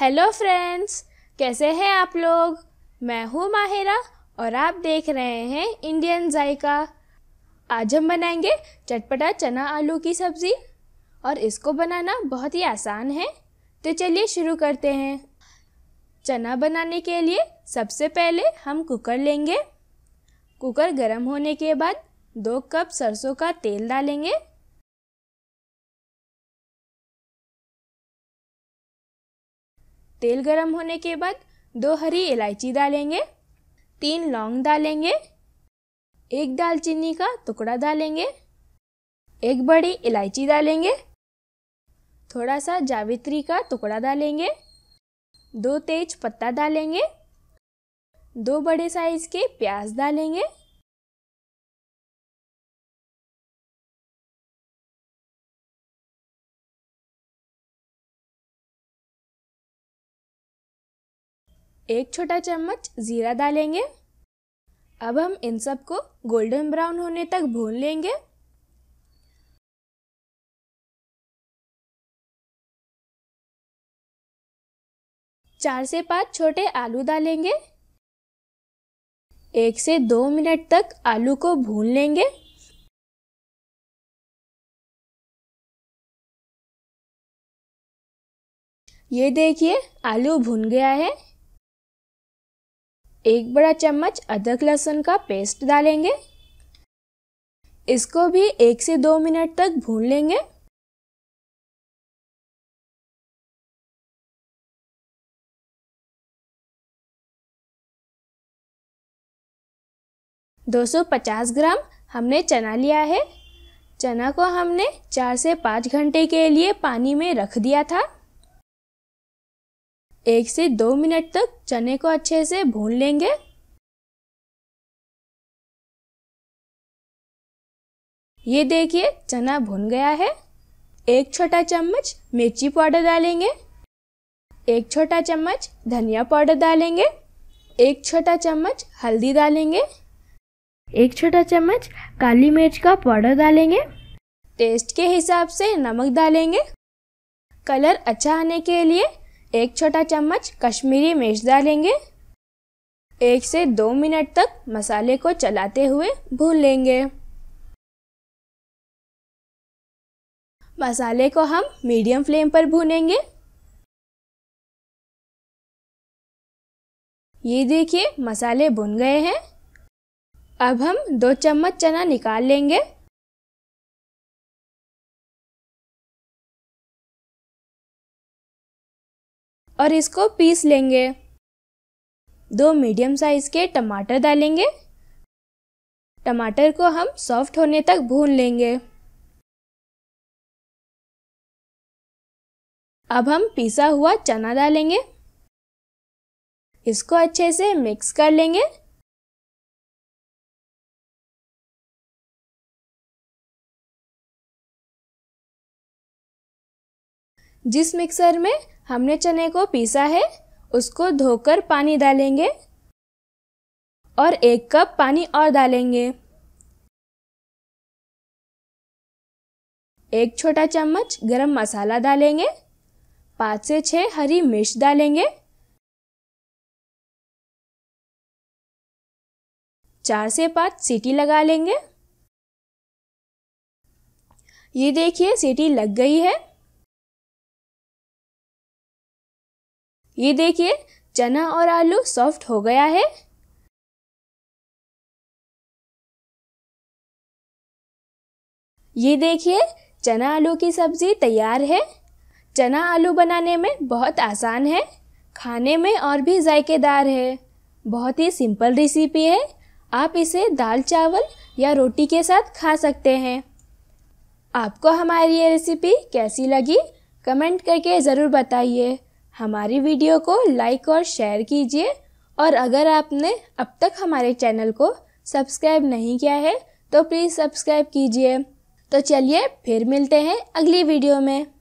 hello friends कैसे हैं आप लोग मैं हूँ माहिरा और आप देख रहे हैं इंडियन जायका आज हम बनाएंगे चटपटा चना आलू की सब्ज़ी और इसको बनाना बहुत ही आसान है तो चलिए शुरू करते हैं चना बनाने के लिए सबसे पहले हम कुकर लेंगे कुकर गर्म होने के बाद दो कप सरसों का तेल डालेंगे तेल गरम होने के बाद दो हरी इलायची डालेंगे तीन लौंग डालेंगे एक दालचीनी का टुकड़ा डालेंगे एक बड़ी इलायची डालेंगे थोड़ा सा जावित्री का टुकड़ा डालेंगे दो तेज पत्ता डालेंगे दो बड़े साइज के प्याज डालेंगे एक छोटा चम्मच ज़ीरा डालेंगे अब हम इन सब को गोल्डन ब्राउन होने तक भून लेंगे चार से पांच छोटे आलू डालेंगे एक से दो मिनट तक आलू को भून लेंगे ये देखिए आलू भुन गया है एक बड़ा चम्मच अदरक लहसुन का पेस्ट डालेंगे इसको भी एक से दो मिनट तक भून लेंगे दो सौ पचास ग्राम हमने चना लिया है चना को हमने चार से पाँच घंटे के लिए पानी में रख दिया था एक से दो मिनट तक चने को अच्छे से भून लेंगे ये देखिए चना भुन गया है एक छोटा चम्मच मिर्ची पाउडर डालेंगे एक छोटा चम्मच धनिया पाउडर डालेंगे एक छोटा चम्मच हल्दी डालेंगे एक छोटा चम्मच काली मिर्च का पाउडर डालेंगे टेस्ट के हिसाब से नमक डालेंगे कलर अच्छा आने के लिए एक छोटा चम्मच कश्मीरी मिर्च डालेंगे एक से दो मिनट तक मसाले को चलाते हुए भून लेंगे मसाले को हम मीडियम फ्लेम पर भूनेंगे ये देखिए मसाले भुन गए हैं अब हम दो चम्मच चना निकाल लेंगे और इसको पीस लेंगे दो मीडियम साइज़ के टमाटर डालेंगे टमाटर को हम सॉफ्ट होने तक भून लेंगे अब हम पिसा हुआ चना डालेंगे इसको अच्छे से मिक्स कर लेंगे जिस मिक्सर में हमने चने को पीसा है उसको धोकर पानी डालेंगे और एक कप पानी और डालेंगे एक छोटा चम्मच गरम मसाला डालेंगे पाँच से छः हरी मिर्च डालेंगे चार से पाँच सीटी लगा लेंगे ये देखिए सीटी लग गई है ये देखिए चना और आलू सॉफ्ट हो गया है ये देखिए चना आलू की सब्ज़ी तैयार है चना आलू बनाने में बहुत आसान है खाने में और भी जायकेदार है बहुत ही सिंपल रेसिपी है आप इसे दाल चावल या रोटी के साथ खा सकते हैं आपको हमारी ये रेसिपी कैसी लगी कमेंट करके ज़रूर बताइए हमारी वीडियो को लाइक और शेयर कीजिए और अगर आपने अब तक हमारे चैनल को सब्सक्राइब नहीं किया है तो प्लीज़ सब्सक्राइब कीजिए तो चलिए फिर मिलते हैं अगली वीडियो में